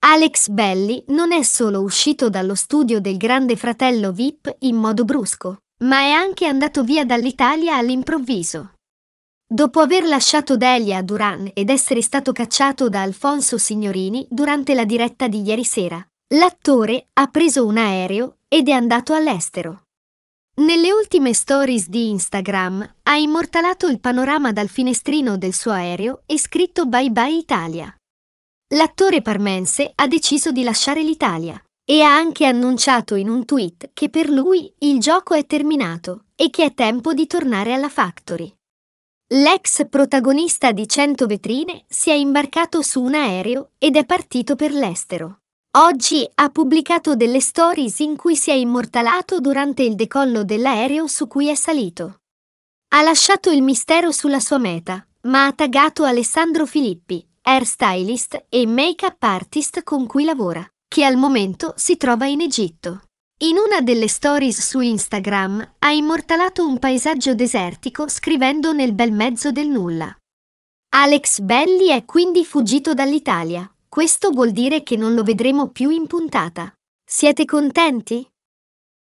Alex Belli non è solo uscito dallo studio del grande fratello VIP in modo brusco, ma è anche andato via dall'Italia all'improvviso. Dopo aver lasciato Delia Duran ed essere stato cacciato da Alfonso Signorini durante la diretta di ieri sera, l'attore ha preso un aereo ed è andato all'estero. Nelle ultime stories di Instagram ha immortalato il panorama dal finestrino del suo aereo e scritto Bye Bye Italia l'attore parmense ha deciso di lasciare l'Italia e ha anche annunciato in un tweet che per lui il gioco è terminato e che è tempo di tornare alla Factory. L'ex protagonista di 100 vetrine si è imbarcato su un aereo ed è partito per l'estero. Oggi ha pubblicato delle stories in cui si è immortalato durante il decollo dell'aereo su cui è salito. Ha lasciato il mistero sulla sua meta, ma ha taggato Alessandro Filippi, hairstylist e make-up artist con cui lavora, che al momento si trova in Egitto. In una delle stories su Instagram ha immortalato un paesaggio desertico scrivendo nel bel mezzo del nulla. Alex Belli è quindi fuggito dall'Italia. Questo vuol dire che non lo vedremo più in puntata. Siete contenti?